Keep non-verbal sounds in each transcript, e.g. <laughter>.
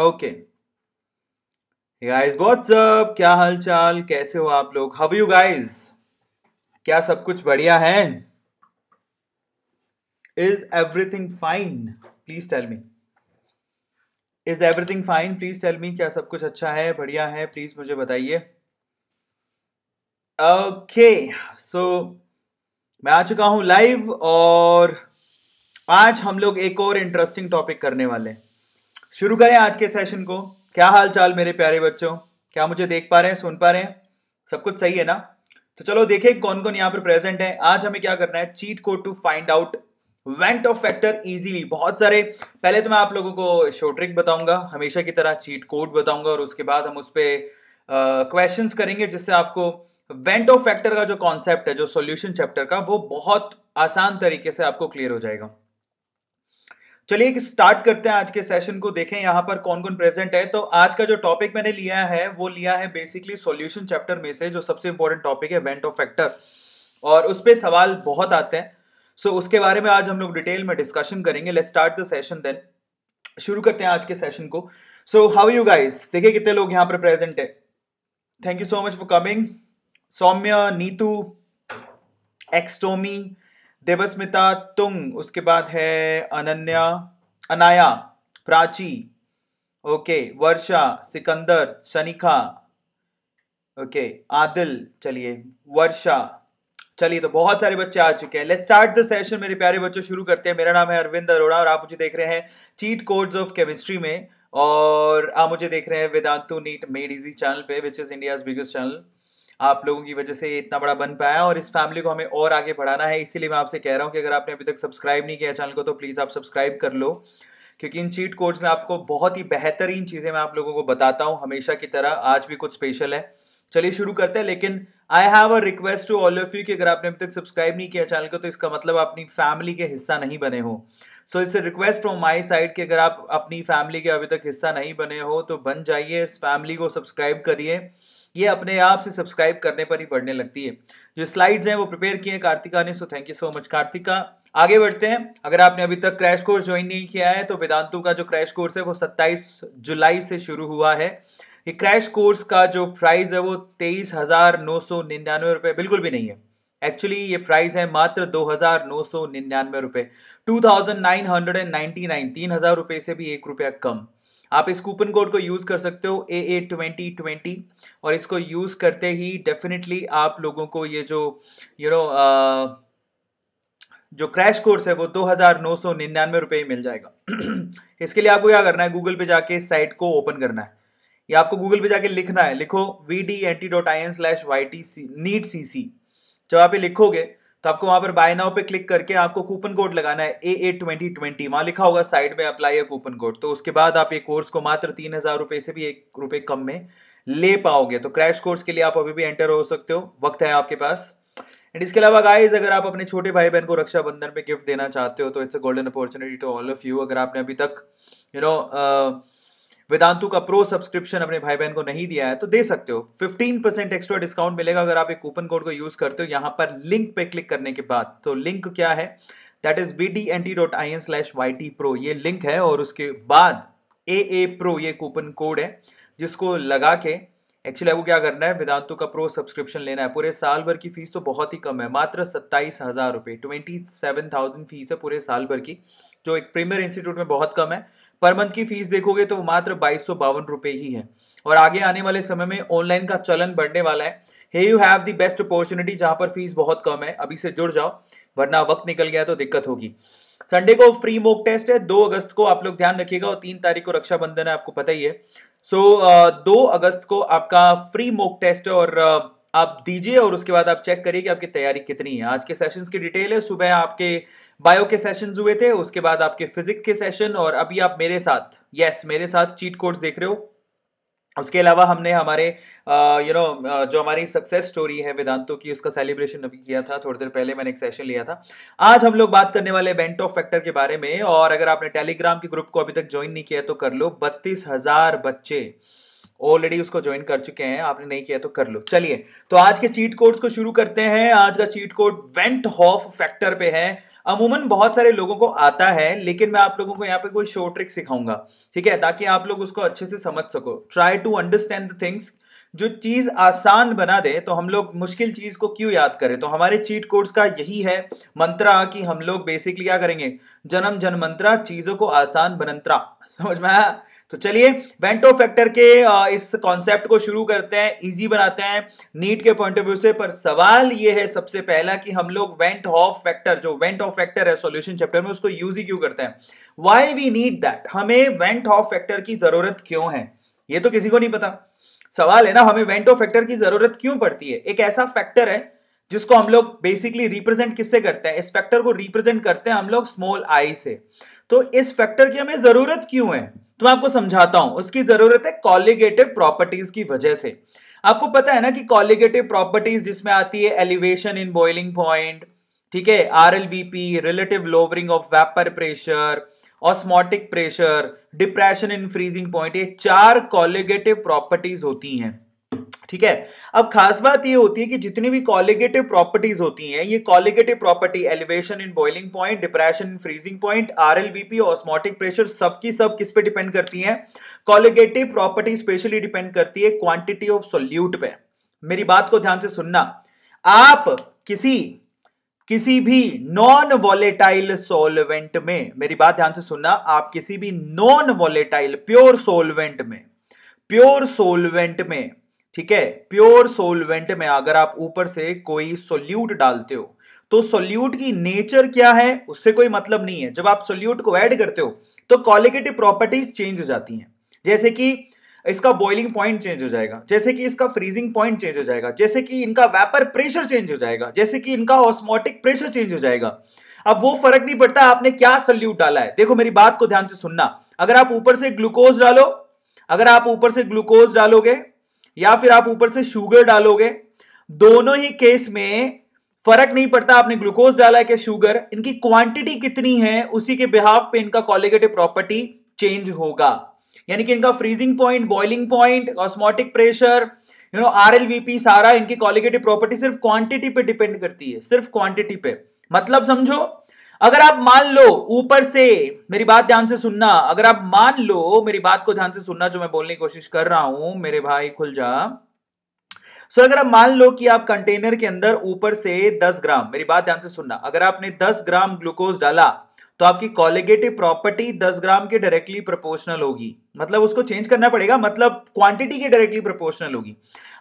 okay guys what's up क्या हालचाल कैसे हो आप लोग हाउ यू गाइस क्या सब कुछ बढ़िया है is everything fine please tell me is everything fine please tell me क्या सब कुछ अच्छा है बढ़िया है प्लीज मुझे बताइए ओके सो मैं आ चुका हूं लाइव और आज हम लोग एक और इंटरेस्टिंग टॉपिक करने वाले हैं शुरू करें आज के सेशन को क्या हाल चाल मेरे प्यारे बच्चों क्या मुझे देख पा रहे हैं सुन पा रहे हैं सब कुछ सही है ना तो चलो देखें कौन कौन यहाँ पर प्रेजेंट है आज हमें क्या करना है cheat code to find out van't Hoff factor easily बहुत सारे पहले तो मैं आप लोगों को शॉर्ट ट्रिक बताऊंगा हमेशा की तरह चीट कोड बताऊंगा और उसके बाद हम उस पर क्वेश्चन करेंगे जिससे आपको वेंट ऑफ फैक्टर का जो कॉन्सेप्ट है जो सॉल्यूशन चैप्टर का वो बहुत आसान तरीके से आपको क्लियर हो जाएगा चलिए स्टार्ट करते हैं आज के सेशन को देखें यहाँ पर कौन कौन प्रेजेंट है तो आज का जो टॉपिक मैंने लिया है वो लिया है बेसिकली सॉल्यूशन चैप्टर में से जो सबसे इंपॉर्टेंट टॉपिक है वेंट ऑफ फैक्टर और उस पर सवाल बहुत आते हैं सो so, उसके बारे में आज हम लोग डिटेल में डिस्कशन करेंगे let start the session then शुरू करते हैं आज के सेशन को सो हाउ यू गाइज देखिए कितने लोग यहाँ पर प्रेजेंट है thank you so much for coming Saumya Neetu एक्सटोमी देवस्मिता तुंग उसके बाद है अनन्या अनाया प्राची ओके वर्षा सिकंदर शनिखा ओके आदिल चलिए वर्षा चलिए तो बहुत सारे बच्चे आ चुके हैं लेट्स स्टार्ट द सेशन मेरे प्यारे बच्चों शुरू करते हैं मेरा नाम है अरविंद अरोड़ा और आप मुझे देख रहे हैं चीट कोड्स ऑफ केमिस्ट्री में और आप मुझे देख रहे हैं Vedantu NEET made easy channel पे which is India biggest channel आप लोगों की वजह से ये इतना बड़ा बन पाया और इस फैमिली को हमें और आगे बढ़ाना है इसीलिए मैं आपसे कह रहा हूँ कि अगर आपने अभी तक सब्सक्राइब नहीं किया चैनल को तो प्लीज़ आप सब्सक्राइब कर लो क्योंकि इन चीट कोड्स में आपको बहुत ही बेहतरीन चीज़ें मैं आप लोगों को बताता हूँ हमेशा की तरह आज भी कुछ स्पेशल है चलिए शुरू करते हैं लेकिन I have a request to all of you कि अगर आपने अभी तक सब्सक्राइब नहीं किया चैनल को तो इसका मतलब अपनी फैमिली के हिस्सा नहीं बने हो so it's request from my side कि अगर आप अपनी फैमिली के अभी तक हिस्सा नहीं बने हो तो बन जाइए इस फैमिली को सब्सक्राइब करिए ये अपने आप से सब्सक्राइब करने पर ही बढ़ने लगती है जो स्लाइड्स हैं वो प्रिपेयर किए हैं कार्तिका ने so thank you so much Kartika आगे बढ़ते हैं अगर आपने अभी तक क्रैश कोर्स ज्वाइन नहीं किया है तो वेदांतु का जो क्रैश कोर्स है वो 27 जुलाई से शुरू हुआ है ये क्रैश कोर्स का जो प्राइस है वो तेईस हजार नौ सौ निन्यानवे रुपये बिल्कुल भी नहीं है एक्चुअली ये प्राइस है मात्र दो हजार नौ सौ निन्यानवे रुपये two thousand nine hundred and ninety nine तीन हजार रुपये से भी एक रुपया कम आप इस कूपन कोड को यूज़ कर सकते हो ए ए ट्वेंटी ट्वेंटी और इसको यूज़ करते ही डेफिनेटली आप लोगों को ये जो यू you नो know, जो क्रैश कोर्स है वो दो हज़ार नौ सौ निन्यानवे रुपये ही मिल जाएगा <clears throat> इसके लिए आपको क्या करना है गूगल पे जाके साइट को ओपन करना है या आपको गूगल पे जाके लिखना है लिखो V D N T dot I N slash Y T C NEET C C जब आप ये लिखोगे तो आपको वहां पर बाय नाउ पे क्लिक करके आपको कूपन कोड लगाना है ए ए ट्वेंटी ट्वेंटी वहां लिखा होगा साइड में अप्लाई है कूपन कोड तो उसके बाद आप ये कोर्स को मात्र तीन हजार रुपए से भी एक रुपए कम में ले पाओगे तो क्रैश कोर्स के लिए आप अभी भी एंटर हो सकते हो वक्त है आपके पास एंड इसके अलावा गाइज अगर आप अपने छोटे भाई बहन को रक्षाबंधन में गिफ्ट देना चाहते हो तो it's a golden opportunity to all of you अगर आपने अभी तक you you know know, uh, Vedantu का प्रो सब्सक्रिप्शन अपने भाई बहन को नहीं दिया है तो दे सकते हो 15% एक्स्ट्रा डिस्काउंट मिलेगा अगर आप एक कूपन कोड को यूज करते हो यहां पर लिंक पे क्लिक करने के बाद तो लिंक क्या है that is B D N T dot I N slash Y T pro ये लिंक है और उसके बाद ए ए प्रो ये कूपन कोड है जिसको लगा के एक्चुअली आपको क्या करना है वेदांतु का प्रो सब्सक्रिप्शन लेना है पूरे साल भर की फीस तो बहुत ही कम है मात्र सत्ताईस हज़ार रुपये ट्वेंटी सेवन थाउजेंड फीस है पूरे साल भर की जो एक प्रीमियर इंस्टीट्यूट में बहुत कम है पर मंथ की फीस देखोगे तो मात्र बाईस सौ बावन ही है और आगे आने वाले समय में ऑनलाइन का चलन बढ़ने वाला है hey you have the best opportunity जहां पर फीस बहुत कम है अभी से जुड़ जाओ वरना वक्त निकल गया तो दिक्कत होगी संडे को फ्री मोक टेस्ट है दो अगस्त को आप लोग ध्यान रखिएगा और तीन तारीख को रक्षाबंधन है आपको पता ही है सो so, दो अगस्त को आपका फ्री मोक टेस्ट है और आप दीजिए और उसके बाद आप चेक करिए कि आपकी तैयारी कितनी है आज के सेशंस की डिटेल है सुबह आपके बायो के सेशंस हुए थे उसके बाद आपके फिजिक्स के सेशन और अभी आप मेरे साथ यस मेरे साथ चीट कोड्स देख रहे हो उसके अलावा हमने हमारे यू नो जो हमारी सक्सेस स्टोरी है वेदांतों की उसका सेलिब्रेशन अभी किया था थोड़ी देर पहले मैंने एक सेशन लिया था आज हम लोग बात करने वाले बेंट ऑफ फैक्टर के बारे में और अगर आपने टेलीग्राम के ग्रुप को अभी तक ज्वाइन नहीं किया तो कर लो बत्तीस हजार बच्चे ऑलरेडी उसको ज्वाइन कर चुके हैं आपने नहीं किया तो कर लो चलिए तो आज के चीट कोड्स को शुरू करते हैं आज का cheat code van't Hoff factor पे है अमूमन बहुत सारे लोगों को आता है लेकिन मैं आप लोगों को यहाँ पे कोई शो ट्रिक सिखाऊंगा ठीक है ताकि आप लोग उसको अच्छे से समझ सको try to understand the things जो चीज आसान बना दे तो हम लोग मुश्किल चीज को क्यों याद करें तो हमारे चीट कोड्स का यही है मंत्रा कि हम लोग बेसिकली क्या करेंगे जन्म जन मंत्रा चीजों को आसान बनंत्रा समझ में आया तो चलिए वेंटो फैक्टर के इस कॉन्सेप्ट को शुरू करते हैं इजी बनाते हैं नीट के पॉइंट ऑफ व्यू से पर सवाल ये है सबसे पहला कि हम लोग वेंट ऑफ फैक्टर जो वेंट ऑफ फैक्टर है सॉल्यूशन चैप्टर में उसको यूज ही क्यों करते हैं वाई वी नीड दैट हमें वेंट ऑफ फैक्टर की जरूरत क्यों है ये तो किसी को नहीं पता सवाल है ना हमें वेंट ऑफ फैक्टर की जरूरत क्यों पड़ती है एक ऐसा फैक्टर है जिसको हम लोग बेसिकली रिप्रेजेंट किससे करते हैं इस फैक्टर को रिप्रेजेंट करते हैं हम लोग स्मॉल आई से तो इस फैक्टर की हमें जरूरत क्यों है तो मैं आपको समझाता हूं उसकी जरूरत है कॉलिगेटिव प्रॉपर्टीज की वजह से आपको पता है ना कि कॉलिगेटिव प्रॉपर्टीज जिसमें आती है एलिवेशन इन बॉइलिंग पॉइंट ठीक है or relative lowering of vapour pressure osmotic pressure depression in freezing point ये चार कॉलिगेटिव प्रॉपर्टीज होती हैं ठीक है अब खास बात ये होती है कि जितनी भी कॉलिगेटिव प्रॉपर्टीज होती हैं ये colligative property elevation in boiling point depression in freezing point RLBP osmotic pressure सबकी सब किस पे डिपेंड करती हैं कॉलिगेटिव प्रॉपर्टी स्पेशली डिपेंड करती है क्वांटिटी ऑफ सोल्यूट पे मेरी बात को ध्यान से सुनना आप किसी किसी भी नॉन वॉलेटाइल सोलवेंट में मेरी बात ध्यान से सुनना आप किसी भी नॉन वॉलेटाइल प्योर सोलवेंट में प्योर सोलवेंट में ठीक है प्योर सोलवेंट में अगर आप ऊपर से कोई सोल्यूट डालते हो तो सोल्यूट की नेचर क्या है उससे कोई मतलब नहीं है जब आप सोल्यूट को ऐड करते हो तो कॉलिगेटिव प्रॉपर्टीज चेंज हो जाती हैं जैसे कि इसका बॉइलिंग पॉइंट चेंज हो जाएगा जैसे कि इसका फ्रीजिंग पॉइंट चेंज हो जाएगा जैसे कि इनका वेपर प्रेशर चेंज हो जाएगा जैसे कि इनका ऑस्मोटिक प्रेशर चेंज हो जाएगा अब वो फर्क नहीं पड़ता आपने क्या सोल्यूट डाला है देखो मेरी बात को ध्यान से सुनना अगर आप ऊपर से ग्लूकोज डालो अगर आप ऊपर से ग्लूकोज डालोगे या फिर आप ऊपर से शुगर डालोगे दोनों ही केस में फर्क नहीं पड़ता आपने ग्लूकोज डाला है कि शुगर इनकी क्वांटिटी कितनी है उसी के बिहाफ पे इनका कॉलिगेटिव प्रॉपर्टी चेंज होगा यानी कि इनका freezing point boiling point osmotic pressure you know are सारा इनकी कॉलिगेटिव प्रॉपर्टी सिर्फ क्वांटिटी पे डिपेंड करती है सिर्फ क्वांटिटी पे मतलब समझो अगर आप मान लो ऊपर से मेरी बात ध्यान से सुनना अगर आप मान लो मेरी बात को ध्यान से सुनना जो मैं बोलने की कोशिश कर रहा हूं मेरे भाई खुल जा सो so, अगर आप मान लो कि आप कंटेनर के अंदर ऊपर से 10 ग्राम मेरी बात ध्यान से सुनना अगर आपने 10 ग्राम ग्लूकोज डाला तो आपकी कॉलिगेटिव प्रॉपर्टी 10 ग्राम के डायरेक्टली प्रोपोर्शनल होगी मतलब उसको चेंज करना पड़ेगा मतलब क्वांटिटी के डायरेक्टली प्रोपोर्शनल होगी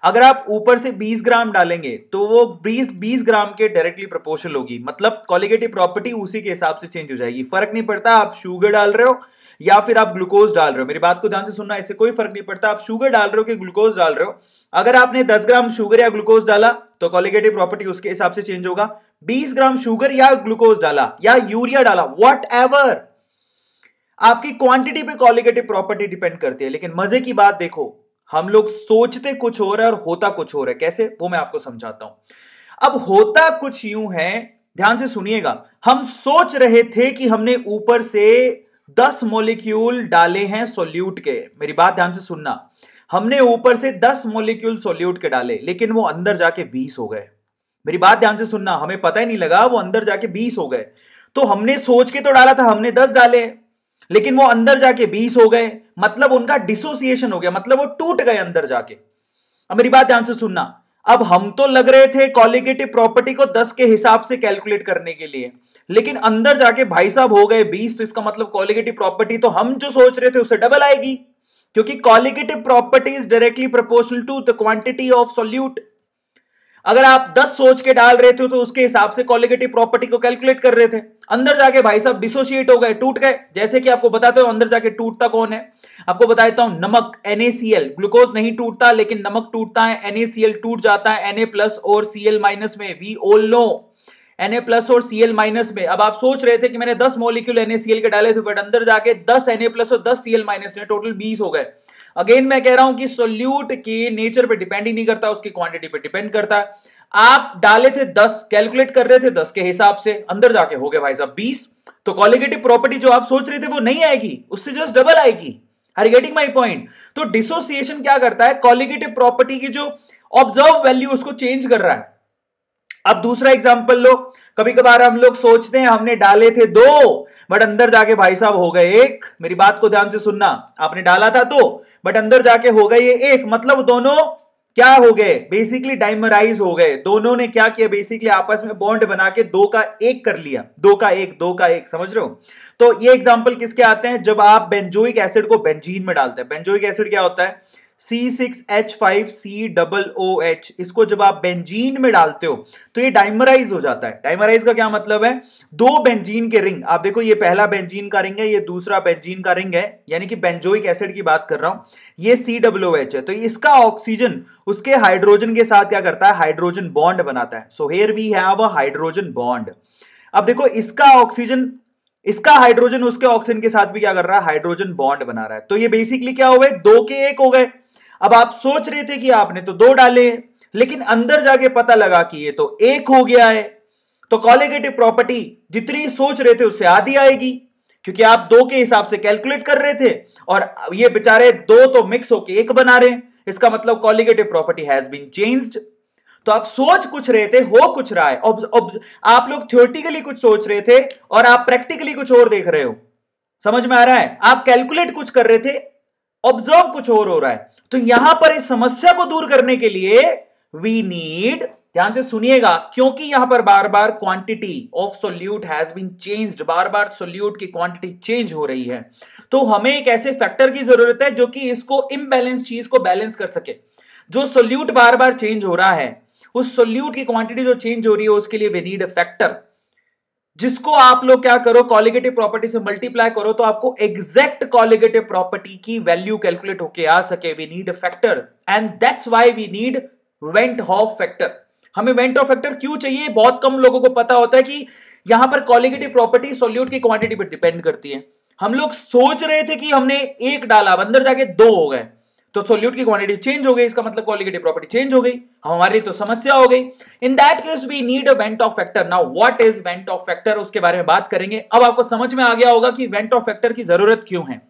अगर आप ऊपर से 20 ग्राम डालेंगे तो वो 20 20 ग्राम के डायरेक्टली प्रोपोर्शनल होगी मतलब कॉलिगेटिव प्रॉपर्टी उसी के हिसाब से चेंज हो जाएगी फर्क नहीं पड़ता आप शुगर डाल रहे हो या फिर आप ग्लूकोज डाल रहे हो मेरी बात को ध्यान से सुनना इससे कोई फर्क नहीं पड़ता आप शुगर डाल रहे हो कि ग्लूकोज डाल रहे हो अगर आपने 10 ग्राम शुगर या ग्लूकोज डाला तो कॉलिगेटिव प्रॉपर्टी उसके हिसाब से चेंज होगा 20 ग्राम शुगर या ग्लूकोज डाला या यूरिया डाला वट आपकी क्वांटिटी पे कॉलिगेटिव प्रॉपर्टी डिपेंड करती है लेकिन मजे की बात देखो हम लोग सोचते कुछ और है और होता कुछ और है कैसे वो मैं आपको समझाता हूं अब होता कुछ यूं है ध्यान से सुनिएगा हम सोच रहे थे कि हमने ऊपर से दस मॉलिक्यूल डाले हैं सोल्यूट के मेरी बात ध्यान से सुनना हमने ऊपर से दस मॉलिक्यूल सोल्यूट के डाले लेकिन वो अंदर जाके बीस हो गए मेरी बात ध्यान से सुनना हमें पता ही नहीं लगा वो अंदर जाके बीस हो गए तो हमने सोच के तो डाला था हमने दस डाले लेकिन वो अंदर जाके बीस हो गए मतलब उनका डिसोसिएशन हो गया मतलब वो टूट गए अंदर जाके अब मेरी बात ध्यान से सुनना अब हम तो लग रहे थे कॉलिगेटिव प्रॉपर्टी को दस के हिसाब से कैलकुलेट करने के लिए लेकिन अंदर जाके भाई साहब हो गए बीस तो इसका मतलब कॉलिगेटिव प्रॉपर्टी तो हम जो सोच रहे थे उससे डबल आएगी क्योंकि colligative property is directly proportional to the quantity of solute अगर आप 10 सोच के डाल रहे थे तो उसके हिसाब से कॉलिगेटिव प्रॉपर्टी को कैलकुलेट कर रहे थे अंदर जाके भाई साहब डिसोशिएट हो गए टूट गए जैसे कि आपको बताते हो अंदर जाके टूटता कौन है आपको बता देता हूं नमक NaCl ग्लूकोज नहीं टूटता लेकिन नमक टूटता है NaCl टूट जाता है Na प्लस और Cl माइनस में we all know Na plus और Cl माइनस में अब आप सोच रहे थे कि मैंने 10 मॉलिक्यूल NaCl के डाले थे बट अंदर जाके 10 Na प्लस और 10 Cl माइनस में टोटल 20 हो गए अगेन मैं कह रहा हूं कि सोल्यूट की नेचर पे डिपेंड ही नहीं करता उसकी क्वांटिटी पे डिपेंड करता आप डाले थे दस कैलकुलेट कर रहे थे दस के हिसाब से अंदर जाके हो गए भाई साहब बीस तो कॉलिगेटिव प्रॉपर्टी जो आप सोच रहे थे वो नहीं आएगी उससे जस्ट डबल आएगी आर गेटिंग माई पॉइंट तो डिसोसिएशन क्या करता है कॉलिगेटिव प्रॉपर्टी की जो ऑब्जर्व वैल्यू उसको चेंज कर रहा है अब दूसरा एग्जाम्पल लो कभी कभार हम लोग सोचते हैं हमने डाले थे दो बट अंदर जाके भाई साहब हो गए एक मेरी बात को ध्यान से सुनना आपने डाला था दो तो, बट अंदर जाके हो गए ये एक मतलब दोनों क्या हो गए बेसिकली डाइमराइज हो गए दोनों ने क्या किया बेसिकली आपस में बॉन्ड बना के दो का एक कर लिया दो का एक दो का एक समझ रहे हो तो ये एग्जांपल किसके आते हैं जब आप बेंजोइक एसिड को बेंजीन में डालते हैं बेंजोइक एसिड क्या होता है एच इसको जब आप बेंजीन में डालते हो तो ये डाइमराइज हो जाता है डाइमराइज का क्या मतलब है दो बेंजीन के रिंग आप देखो ये पहला बेंजीन का रिंग है ये दूसरा बेंजीन का रिंग है यानी कि बेंजोइक एसिड की बात कर रहा हूं ये COH है तो इसका ऑक्सीजन उसके हाइड्रोजन के साथ क्या करता है हाइड्रोजन बॉन्ड बनाता है so here we have a hydrogen bond अब देखो इसका ऑक्सीजन इसका हाइड्रोजन उसके ऑक्सीजन के साथ भी क्या कर रहा है हाइड्रोजन बॉन्ड बना रहा है तो ये बेसिकली क्या हो गए दो के एक हो गए अब आप सोच रहे थे कि आपने तो दो डाले हैं लेकिन अंदर जाके पता लगा कि ये तो एक हो गया है तो कॉलिगेटिव प्रॉपर्टी जितनी सोच रहे थे उससे आधी आएगी क्योंकि आप दो के हिसाब से कैलकुलेट कर रहे थे और ये बेचारे दो तो मिक्स होके एक बना रहे हैं इसका मतलब colligative property has been changed तो आप सोच कुछ रहे थे हो कुछ रहा है अब, अब, आप लोग थियोटिकली कुछ सोच रहे थे और आप प्रैक्टिकली कुछ और देख रहे हो समझ में आ रहा है आप कैलकुलेट कुछ कर रहे थे ऑब्जर्व कुछ और हो रहा है तो यहां पर इस समस्या को दूर करने के लिए वी नीड ध्यान से सुनिएगा क्योंकि यहां पर बार बार quantity of solute has been changed बार बार सोल्यूट की क्वांटिटी चेंज हो रही है तो हमें एक ऐसे फैक्टर की जरूरत है जो कि इसको इम्बेलेंस चीज को बैलेंस कर सके जो सोल्यूट बार बार चेंज हो रहा है उस सोल्यूट की क्वांटिटी जो चेंज हो रही है उसके लिए वी नीड अ फैक्टर जिसको आप लोग क्या करो कॉलिगेटिव प्रॉपर्टी से मल्टीप्लाई करो तो आपको एग्जैक्ट कॉलिगेटिव प्रॉपर्टी की वैल्यू कैलकुलेट होके आ सके we need factor and that's why we need van't Hoff factor हमें वेंट ऑफ फैक्टर क्यों चाहिए बहुत कम लोगों को पता होता है कि यहां पर कॉलिगेटिव प्रॉपर्टी सोल्यूट की क्वांटिटी पर डिपेंड करती है हम लोग सोच रहे थे कि हमने एक डाला अंदर जाके दो हो गए तो सोल्यूट की क्वांटिटी चेंज हो गई इसका मतलब कॉलिगेटिव प्रॉपर्टी चेंज हो गई हमारे लिए तो समस्या हो गई in that case we need a van't Hoff factor now what is van't Hoff factor उसके बारे में बात करेंगे अब आपको समझ में आ गया होगा कि वेंट ऑफ फैक्टर की जरूरत क्यों है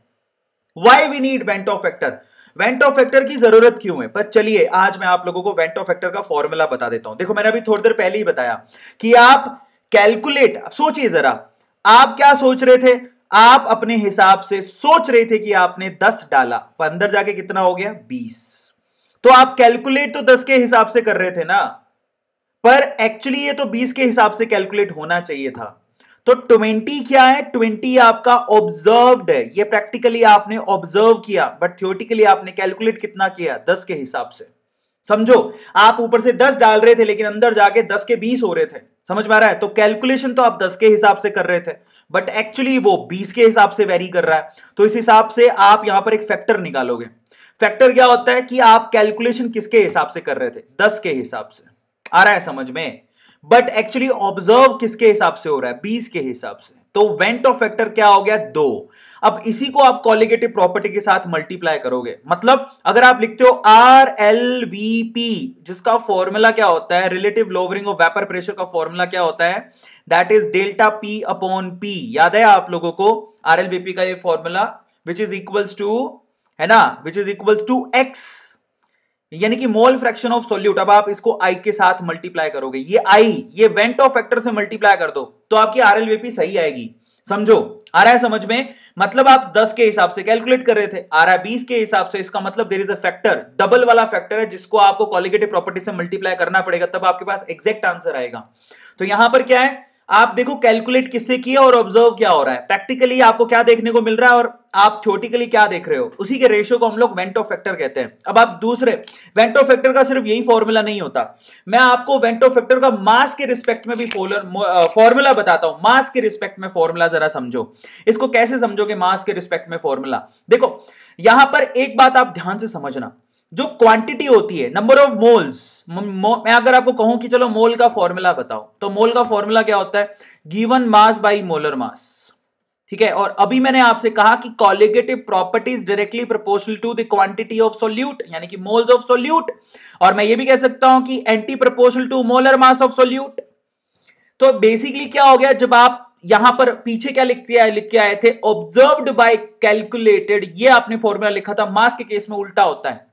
why we need van't Hoff factor van't Hoff factor की जरूरत क्यों है पर चलिए आज मैं आप लोगों को वेंट ऑफ फैक्टर का फॉर्मूला बता देता हूं देखो मैंने अभी थोड़ी देर पहले ही बताया कि आप कैलकुलेट सोचिए जरा आप क्या सोच रहे थे आप अपने हिसाब से सोच रहे थे कि आपने दस डाला पर अंदर जाके कितना हो गया बीस तो आप कैलकुलेट तो दस के हिसाब से कर रहे थे ना पर एक्चुअली ये तो बीस के हिसाब से कैलकुलेट होना चाहिए था तो ट्वेंटी क्या है ट्वेंटी आपका ऑब्जर्वड है ये प्रैक्टिकली आपने ऑब्जर्व किया बट थियोटिकली आपने कैलकुलेट कितना किया दस के हिसाब से समझो आप ऊपर से दस डाल रहे थे लेकिन अंदर जाके दस के बीस हो रहे थे समझ में आ रहा है तो कैलकुलेशन तो आप दस के हिसाब से कर रहे थे बट एक्चुअली वो बीस के हिसाब से वेरी कर रहा है तो इस हिसाब से आप यहां पर एक फैक्टर निकालोगे फैक्टर क्या होता है कि आप कैलकुलेशन किसके हिसाब से कर रहे थे दस के हिसाब से आ रहा है समझ में बट एक्चुअली ऑब्जर्व किसके हिसाब से हो रहा है बीस के हिसाब से तो वेंट ऑफ फैक्टर क्या हो गया दो अब इसी को आप कॉलिगेटिव प्रॉपर्टी के साथ मल्टीप्लाई करोगे मतलब अगर आप लिखते हो आर एल वी पी जिसका फॉर्मूला क्या होता है relative lowering of vapour pressure का फॉर्मूला क्या होता है that is delta P upon P याद है आप लोगों को आरएलबीपी का ये formula which is equals to है ना which is equals to X यानी कि मोल फ्रैक्शन ऑफ सोल्यूट अब आप इसको आई के साथ मल्टीप्लाई करोगे ये आई ये वेंट ऑफ फैक्टर से मल्टीप्लाई कर दो तो आपकी आरएलबीपी सही आएगी समझो आ रहा है समझ में मतलब आप 10 के हिसाब से कैलकुलेट कर रहे थे आ रहा है 20 के हिसाब से इसका मतलब there is a factor double वाला फैक्टर है जिसको आपको कॉलिगेटिव प्रॉपर्टी से मल्टीप्लाई करना पड़ेगा तब आपके पास एग्जैक्ट आंसर आएगा तो यहां पर क्या है आप देखो कैलकुलेट किससे किया और ऑब्जर्व क्या हो रहा है प्रैक्टिकली आपको क्या देखने को मिल रहा है और आप थ्योरेटिकली क्या देख रहे हो उसी के रेशियो को हम लोग वेंटो फैक्टर कहते हैं अब आप दूसरे वेंटो फैक्टर का सिर्फ यही फॉर्मूला नहीं होता मैं आपको वेंटो फैक्टर का मास के रिस्पेक्ट में भी फॉर्मूला बताता हूं मास के रिस्पेक्ट में फॉर्मूला जरा समझो इसको कैसे समझोगे मास के रिस्पेक्ट में फॉर्मूला देखो यहां पर एक बात आप ध्यान से समझना जो क्वांटिटी होती है नंबर ऑफ मोल्स मैं अगर आपको कहूं कि चलो मोल का फॉर्मूला बताओ तो मोल का फॉर्मूला क्या होता है given mass by molar mass ठीक है और अभी मैंने आपसे कहा कि colligative properties directly proportional to the quantity of solute यानी कि मोल्स ऑफ सोल्यूट और मैं ये भी कह सकता हूं कि anti proportional to molar mass of solute तो बेसिकली क्या हो गया जब आप यहां पर पीछे क्या लिखते आए लिख के आए थे ऑब्जर्व बाय कैलकुलेटेड ये आपने फॉर्मूला लिखा था मास के केस में उल्टा होता है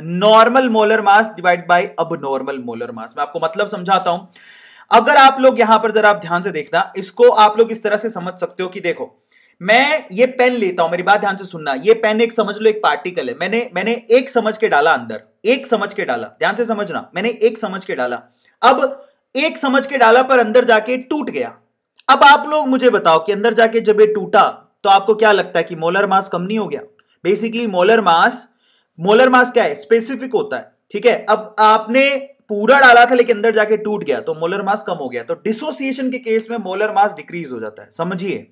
normal molar mass divide by अब नॉर्मल मोलर मास मैं आपको मतलब समझाता हूं अगर आप लोग यहां पर जरा आप ध्यान से देखना इसको आप लोग इस तरह से समझ सकते हो कि देखो मैं ये पेन लेता हूं मेरी बात ध्यान से सुनना ये पेन एक समझ लो एक पार्टिकल है मैंने मैंने एक समझ के डाला अंदर एक समझ के डाला ध्यान से समझना मैंने एक समझ के डाला अब एक समझ के डाला पर अंदर जाके टूट गया अब आप लोग मुझे बताओ कि अंदर जाके जब ये टूटा तो आपको क्या लगता है कि मोलर मास कम नहीं हो गया basically molar mass molar mass क्या है स्पेसिफिक होता है ठीक है अब आपने पूरा डाला था लेकिन अंदर जाके टूट गया तो मोलर मास कम हो गया तो डिसोसिएशन के केस में मोलर मास डिक्रीज हो जाता है समझिए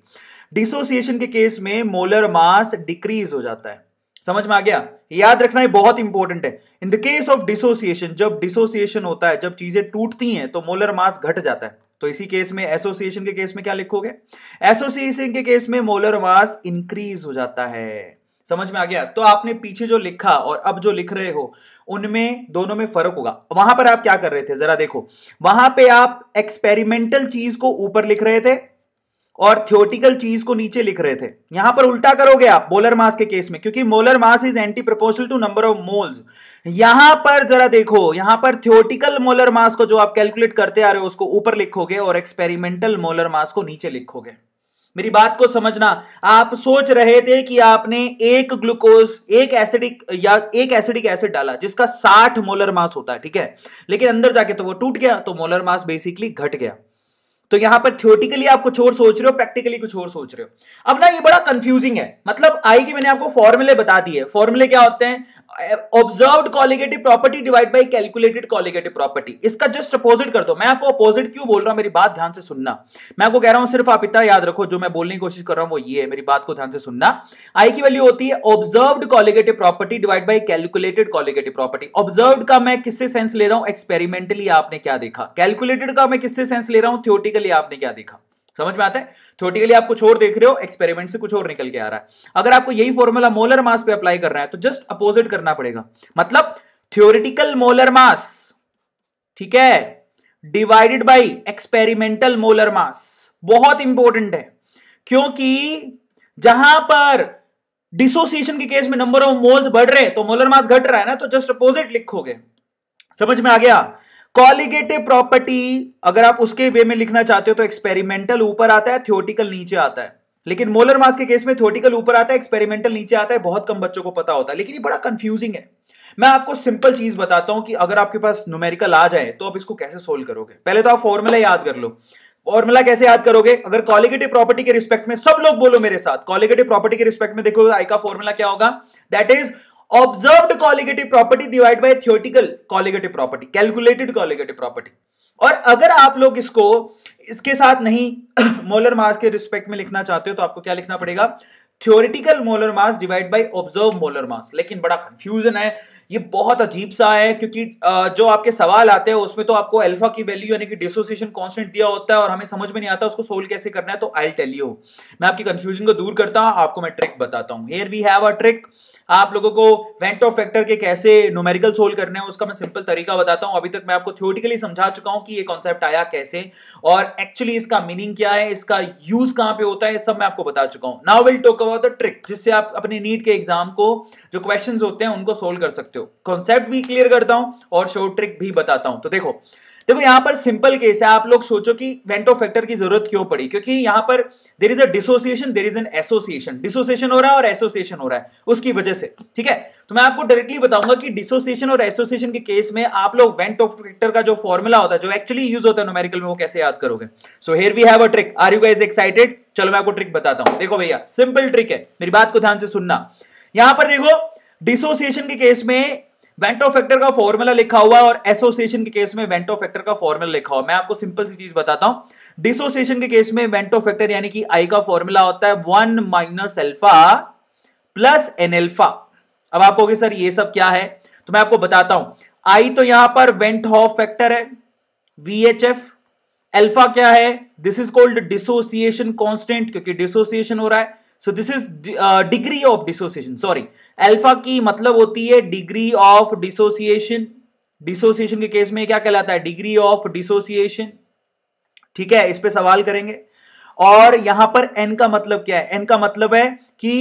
डिसोसिएशन के केस में मोलर मास डिक्रीज हो जाता है समझ में आ गया याद रखना है बहुत इंपॉर्टेंट है in the case of dissociation जब डिसोसिएशन होता है जब चीजें टूटती हैं तो मोलर मास घट जाता है तो इसी केस में एसोसिएशन के केस में क्या लिखोगे एसोसिएशन के केस में मोलर मास इंक्रीज हो जाता है समझ में आ गया तो आपने पीछे जो लिखा और अब जो लिख रहे हो उनमें दोनों में फर्क होगा वहां पर आप क्या कर रहे थे जरा देखो वहां पे आप एक्सपेरिमेंटल चीज को ऊपर लिख रहे थे और थियोटिकल चीज को नीचे लिख रहे थे यहां पर उल्टा करोगे आप मोलर मास के केस में क्योंकि molar mass is anti proportional to number of moles यहां पर जरा देखो यहां पर थियोटिकल मोलर मास को जो आप कैलकुलेट करते आ रहे हो उसको ऊपर लिखोगे और एक्सपेरिमेंटल मोलर मास को नीचे लिखोगे मेरी बात को समझना आप सोच रहे थे कि आपने एक ग्लूकोज एक एसिडिक या एक एसिडिक एसिड डाला जिसका 60 मोलर मास होता है ठीक है लेकिन अंदर जाके तो वो टूट गया तो मोलर मास बेसिकली घट गया तो यहां पर थियोटिकली आप कुछ और सोच रहे हो प्रैक्टिकली कुछ और सोच रहे हो अब ना ये बड़ा कंफ्यूजिंग है मतलब आई की मैंने आपको फॉर्मुले बता दिए फॉर्मुले क्या होते हैं observed colligative property divide by calculated colligative property इसका जस्ट अपोजिट कर दो मैं आपको अपोजिट क्यों बोल रहा हूं मेरी बात ध्यान से सुनना मैं आपको कह रहा हूं सिर्फ आप इतना याद रखो जो मैं बोलने की कोशिश कर रहा हूं वो ये है मेरी बात को ध्यान से सुनना आई की वैल्यू होती है observed colligative property divide by calculated colligative property observed का मैं किससे सेंस ले रहा हूं एक्सपेरिमेंटली आपने क्या देखा कैलकुलेटेड का मैं किससे सेंस ले रहा हूं थियोटिकली आपने क्या देखा समझ में आता है थ्योरेटिकली आप कुछ और देख रहे हो एक्सपेरिमेंट से कुछ और निकल के आ रहा है अगर आपको यही फॉर्मूला मोलर मास पे अप्लाई करना है तो जस्ट अपोजिट करना पड़ेगा मतलब थ्योरेटिकल मोलर मास ठीक है divided by experimental molar mass बहुत इंपॉर्टेंट है क्योंकि जहां पर डिसोसिएशन के केस में नंबर ऑफ मोल्स बढ़ रहे हैं तो मोलर मास घट रहा है ना तो जस्ट अपोजिट लिखोगे समझ में आ गया कॉलिगेटिव प्रॉपर्टी अगर आप उसके वे में लिखना चाहते हो तो एक्सपेरिमेंटल ऊपर आता है थियोटिकल नीचे आता है लेकिन मोलर मास के केस में थियोटिकल ऊपर आता है एक्सपेरिमेंटल नीचे आता है बहुत कम बच्चों को पता होता है लेकिन ये बड़ा कंफ्यूजिंग है मैं आपको सिंपल चीज बताता हूं कि अगर आपके पास न्यूमेरिकल आ जाए तो आप इसको कैसे सोल्व करोगे पहले तो आप फॉर्मूला याद कर लो फॉर्मूला कैसे याद करोगे अगर कॉलिगेटिव प्रॉपर्टी के रिस्पेक्ट में सब लोग बोलो मेरे साथ कॉलिगेटिव प्रॉपर्टी के रिस्पेक्ट में देखो आई का फॉर्मूला क्या होगा that is observed colligative property divide by theoretical colligative property calculated colligative property और अगर आप लोग इसको इसके साथ नहीं मोलर <coughs> मास के रिस्पेक्ट में लिखना चाहते हो तो आपको क्या लिखना पड़ेगा theoretical molar mass divide by observe molar mass लेकिन बड़ा कंफ्यूजन है ये बहुत अजीब सा है क्योंकि जो आपके सवाल आते हैं उसमें तो आपको अल्फा की वैल्यू यानी कि डिसोसिएशन कांस्टेंट दिया होता है और हमें समझ में नहीं आता उसको सोल्व कैसे करना है तो आई टेल यू मैं आपकी कंफ्यूजन को दूर करता हूं आपको मैं ट्रिक बताता हूं here we have a trick आप लोगों को वेंट ऑफ फैक्टर के कैसे नोमेरिकल सोल्व करने हैं उसका मैं सिंपल तरीका बताता हूं अभी तक मैं आपको थ्योरेटिकली समझा चुका हूँ कि ये कॉन्सेप्ट आया कैसे और एक्चुअली इसका मीनिंग क्या है इसका यूज कहां पे होता है सब मैं आपको बता चुका हूँ now will talk about the trick जिससे आप अपने नीट के एग्जाम को जो क्वेश्चन होते हैं उनको सोल्व कर सकते हो कॉन्सेप्ट भी क्लियर करता हूं और शॉर्ट ट्रिक भी बताता हूं तो देखो देखो यहां पर सिंपल केस है आप लोग सोचो कि वेंटो फैक्टर की जरूरत क्यों पड़ी क्योंकि यहाँ पर there is a dissociation there is an association dissociation हो रहा है और एसोसिएशन हो रहा है उसकी वजह से ठीक है तो मैं आपको डायरेक्टली बताऊंगा कि डिसोसिएशन और एसोसिएशन के केस में आप लोग वेंट ऑफ फैक्टर का जो फॉर्मूला होता है जो एक्चुअली यूज होता है न्यूमेरिकल में वो कैसे याद करोगे so here we have a trick are you guys excited चलो मैं आपको ट्रिक बताता हूं देखो भैया सिंपल ट्रिक है मेरी बात को ध्यान से सुनना यहां पर देखो डिसोसिएशन के केस में वेंट ऑफ फैक्टर का फॉर्मूला लिखा हुआ और एसोसिएशन के केस में वेंट ऑफ फैक्टर का फॉर्मूला लिखा हुआ मैं आपको सिंपल सी चीज बताता हूं डिसोसिएशन के केस में वेंटो फैक्टर यानी कि आई का फॉर्मूला होता है one minus alpha plus n alpha अब आप कहोगे सर ये सब क्या है तो मैं आपको बताता हूं आई तो यहां पर वेंट ऑफ फैक्टर है वीएचएफ एल्फा क्या है this is called dissociation constant क्योंकि डिसोसिएशन हो रहा है so this is degree of dissociation sorry alpha की मतलब होती है डिग्री ऑफ डिसोसिएशन डिसोसिएशन के केस में क्या कहलाता है डिग्री ऑफ डिसोसिएशन ठीक है इस पर सवाल करेंगे और यहां पर एन का मतलब क्या है एन का मतलब है कि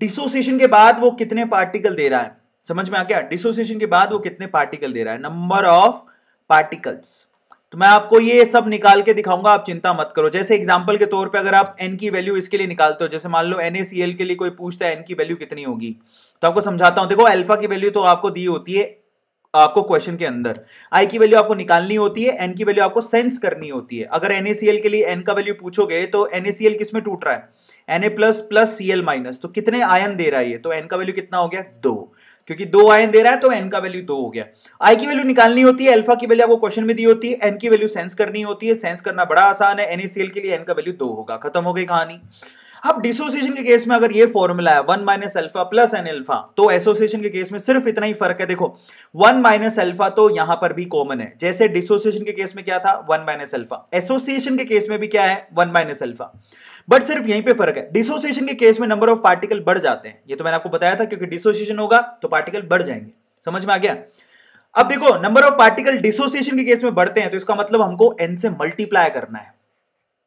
डिसोसिएशन के बाद वो कितने पार्टिकल दे रहा है समझ में आ गया डिसोसिएशन के बाद वो कितने पार्टिकल दे रहा है नंबर ऑफ पार्टिकल्स तो मैं आपको ये सब निकाल के दिखाऊंगा आप चिंता मत करो जैसे एग्जांपल के तौर पे अगर आप एन की वैल्यू इसके लिए निकालते हो जैसे मान लो एन के लिए कोई पूछता है एन की वैल्यू कितनी होगी तो आपको समझाता हूं देखो अल्फा की वैल्यू तो आपको दी होती है आपको क्वेश्चन के अंदर आई की वैल्यू आपको निकालनी होती है एन की वैल्यू आपको सेंस करनी होती है अगर एनएसीएल के लिए एन का वैल्यू पूछोगे तो एनएसीएल किस में टूट रहा है N A plus plus C L minus तो कितने आयन दे रहा है ये तो एन का वैल्यू कितना हो गया दो क्योंकि दो आयन दे रहा है तो एन का वैल्यू दो हो गया आई की वैल्यू निकालनी होती है एल्फा की वैल्यू आपको क्वेश्चन में दी होती है एन की वैल्यू सेंस करनी होती है सेंस करना बड़ा आसान है एनएसीएल के लिए एन का वैल्यू दो होगा खत्म हो गई कहानी अब डिसोसिएशन के केस में अगर ये फॉर्मूला है one minus alpha plus n alpha तो एसोसिएशन के केस में सिर्फ इतना ही फर्क है देखो वन माइनस एल्फा तो यहां पर भी कॉमन है जैसे डिसोसिएशन के केस में क्या था वन माइनस एल्फा एसोसिएशन के केस में भी क्या है वन माइनस एल्फा बट सिर्फ यहीं पे फर्क है डिसोसिएशन के केस में नंबर ऑफ पार्टिकल बढ़ जाते हैं ये तो मैंने आपको बताया था क्योंकि डिसोसिएशन होगा तो पार्टिकल बढ़ जाएंगे समझ में आ गया अब देखो नंबर ऑफ पार्टिकल डिसोसिएशन के केस में बढ़ते हैं तो इसका मतलब हमको एन से मल्टीप्लाई करना है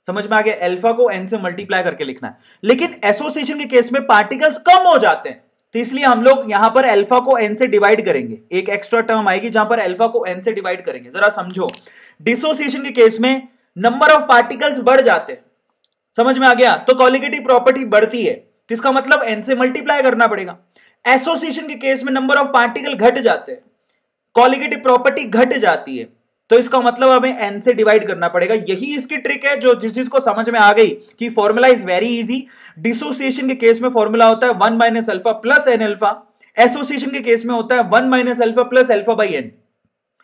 समझ में आ गया एल्फा को एन से मल्टीप्लाई करके लिखना है लेकिन एसोसिएशन के केस में पार्टिकल्स कम हो जाते हैं तो इसलिए हम लोग यहां पर अल्फा को एन से डिवाइड करेंगे एक एक्स्ट्रा टर्म आएगी जहां पर अल्फा को एन से डिवाइड करेंगे जरा समझो डिसोसिएशन के केस में नंबर ऑफ पार्टिकल्स बढ़ जाते हैं समझ में आ गया तो कॉलिगेटिव प्रॉपर्टी बढ़ती है तो इसका मतलब एन से मल्टीप्लाई करना पड़ेगा एसोसिएशन के केस में नंबर ऑफ पार्टिकल घट जाते हैं कॉलिगेटिव प्रॉपर्टी घट जाती है तो इसका मतलब हमें एन से डिवाइड करना पड़ेगा यही इसकी ट्रिक है जो जिस चीज को समझ में आ गई कि formula is very easy dissociation के केस में फॉर्मूला होता है one minus alpha plus n alpha association के केस में होता है one minus alpha plus alpha by n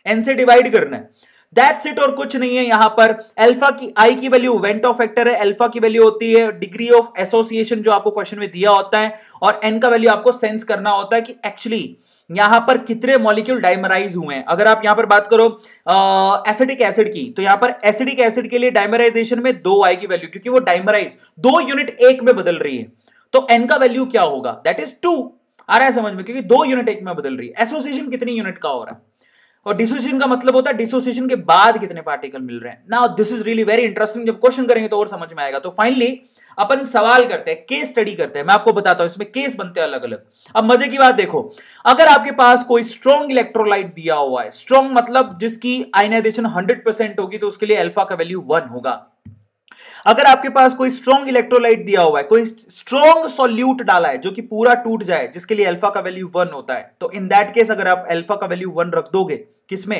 n से डिवाइड करना है दैट्स इट और कुछ नहीं है यहां पर अल्फा की आई की वैल्यू वेंट ऑफ फैक्टर है अल्फा की वैल्यू होती है डिग्री ऑफ एसोसिएशन जो आपको क्वेश्चन में दिया होता है और एन का वैल्यू आपको सेंस करना होता है कि एक्चुअली यहां पर कितने मॉलिक्यूल डायमराइज हुए हैं अगर आप यहां पर बात करो एसिडिक एसिड की तो यहां पर एसिडिक एसिड के लिए डायमराइजेशन में दो आई की वैल्यू क्योंकि वो डायमराइज दो यूनिट एक में बदल रही है तो एन का वैल्यू क्या होगा दैट इज टू आ रहा है समझ में क्योंकि दो यूनिट एक में बदल रही है एसोसिएशन कितनी यूनिट का हो रहा है और डिसोसिएशन का मतलब होता है डिसोसिएशन के बाद कितने पार्टिकल मिल रहे हैं ना this is really very interesting जब क्वेश्चन करेंगे तो और समझ में आएगा तो फाइनली अपन सवाल करते हैं केस स्टडी करते हैं मैं आपको बताता हूं इसमें केस बनते हैं अलग अलग अब मजे की बात देखो अगर आपके पास कोई स्ट्रॉन्ग इलेक्ट्रोलाइट दिया हुआ है स्ट्रॉन्ग मतलब जिसकी आइनाइजेशन हंड्रेड होगी तो उसके लिए एल्फा का वैल्यू वन होगा अगर आपके पास कोई स्ट्रॉन्ग इलेक्ट्रोलाइट दिया हुआ है कोई स्ट्रॉन्ग सोल्यूट डाला है जो कि पूरा टूट जाए जिसके लिए अल्फा का वैल्यू वन होता है तो इन दैट केस अगर आप अल्फा का वैल्यू वन रख दोगे किसमें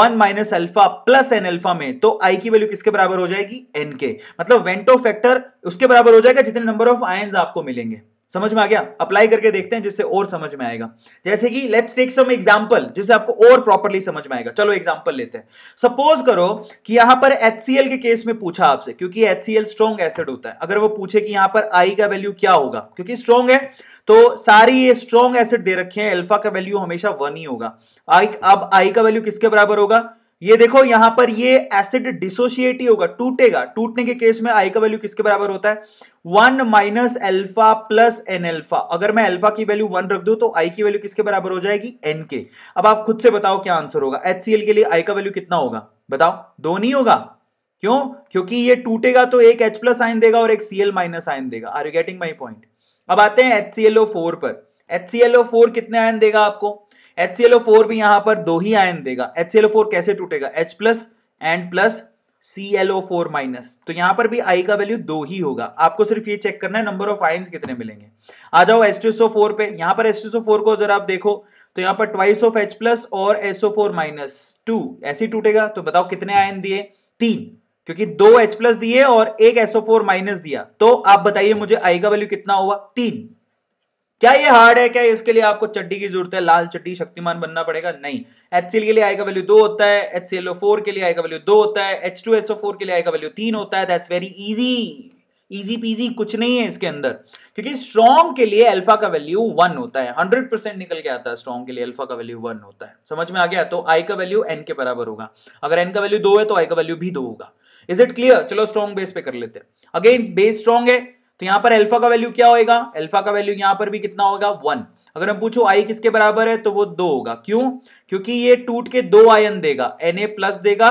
one minus alpha plus n alpha में तो आई की वैल्यू किसके बराबर हो जाएगी एन के मतलब वेंटो फैक्टर उसके बराबर हो जाएगा जितने नंबर ऑफ आयन आपको मिलेंगे समझ में आ गया अप्लाई करके देखते हैं जिससे और समझ में आएगा जैसे कि लेट्स टेक सम एग्जांपल जिससे आपको और प्रॉपरली समझ में आएगा चलो एग्जांपल लेते हैं सपोज करो कि यहां पर HCl के केस में पूछा आपसे क्योंकि HCl स्ट्रॉन्ग एसिड होता है अगर वो पूछे कि यहां पर आई का वैल्यू क्या होगा क्योंकि स्ट्रॉन्ग है तो सारी ये स्ट्रॉन्ग एसिड दे रखे हैं एल्फा का वैल्यू हमेशा वन ही होगा अब आई का वैल्यू किसके बराबर होगा ये देखो यहां पर ये एसिड डिसोशिएट ही होगा टूटेगा टूटने के केस में आई का वैल्यू किसके बराबर होता है one minus alpha plus n alpha अगर मैं एल्फा की वैल्यू वन रख दू तो आई की वैल्यू किसके बराबर हो जाएगी एन के अब आप खुद से बताओ क्या आंसर होगा एच के लिए आई का वैल्यू कितना होगा बताओ दो नहीं होगा क्यों क्योंकि ये टूटेगा तो एक एच प्लस आइन देगा और एक सी एल माइनस आइन देगा are you getting my point अब आते हैं H C L O four पर H C L O four कितने आयन देगा आपको एच भी यहां पर दो ही आयन देगा एच कैसे टूटेगा H plus and plus C L O four minus तो यहां पर भी आई का वैल्यू दो ही होगा आपको सिर्फ ये चेक करना है नंबर ऑफ आयन कितने मिलेंगे आ जाओ एस्ट्रेसो फोर पे यहां पर सो फोर को जरा आप देखो तो यहां पर ट्वाइस ऑफ एच प्लस और एसओ फोर माइनस टू ऐसे ही टूटेगा तो बताओ कितने आयन दिए तीन क्योंकि दो एच प्लस दिए और एक एसओ फोर माइनस दिया तो आप बताइए मुझे आई का वैल्यू कितना हुआ तीन क्या ये हार्ड है क्या इसके लिए आपको चड्डी की जरूरत है लाल चड्डी शक्तिमान बनना पड़ेगा नहीं एच के लिए आई का वैल्यू दो होता है एच के लिए आई का वैल्यू दो होता है एच के लिए आई का वैल्यू तीन होता है that's very easy easy peasy कुछ नहीं है इसके अंदर क्योंकि स्ट्रॉन्ग के लिए अल्फा का वैल्यू वन होता है हंड्रेड परसेंट निकल के आता है स्ट्रॉन्ग के लिए अल्फा का वैल्यू वन होता है समझ में आ गया तो आई का वैल्यू एन के बराबर होगा अगर एन का वैल्यू दो है तो आई का वैल्यू भी दो होगा इज इट क्लियर चलो स्ट्रॉन्ग बेस पे कर लेते हैं अगेन बेस स्ट्रॉन्ग है तो यहां पर अल्फा का वैल्यू क्या होगा अल्फा का वैल्यू यहां पर भी कितना होगा वन अगर हम पूछो आई किसके बराबर है तो वो दो होगा क्यों क्योंकि ये टूट के दो आयन देगा एन प्लस देगा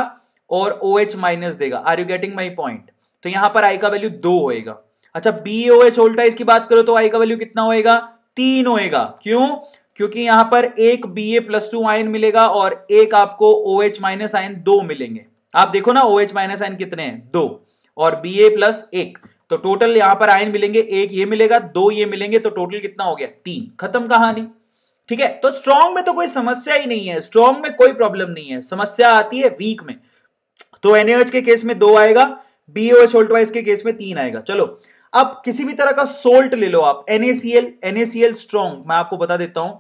और ओ OH माइनस देगा are you getting my point तो यहां पर आई का वैल्यू दो होएगा अच्छा बी ओ एच उल्टा की बात करो तो आई का वैल्यू कितना होएगा तीन होएगा क्यों क्योंकि यहां पर एक B A plus two ion मिलेगा और एक आपको ओ एच माइनस आयन दो मिलेंगे आप देखो ना ओ एच माइनस आयन कितने हैं दो और बी ए प्लस एक तो टोटल यहां पर आयन मिलेंगे एक ये मिलेगा दो ये मिलेंगे तो टोटल कितना हो गया तीन खत्म कहानी ठीक है तो स्ट्रॉन्ग में तो कोई समस्या ही नहीं है स्ट्रॉन्ग में कोई प्रॉब्लम नहीं है समस्या आती है वीक में तो एनएच के केस में दो आएगा बीओ सोल्ट वाइज के केस में तीन आएगा चलो अब किसी भी तरह का सोल्ट ले लो आप एनएसीएल एनएसीएल स्ट्रॉन्ग मैं आपको बता देता हूं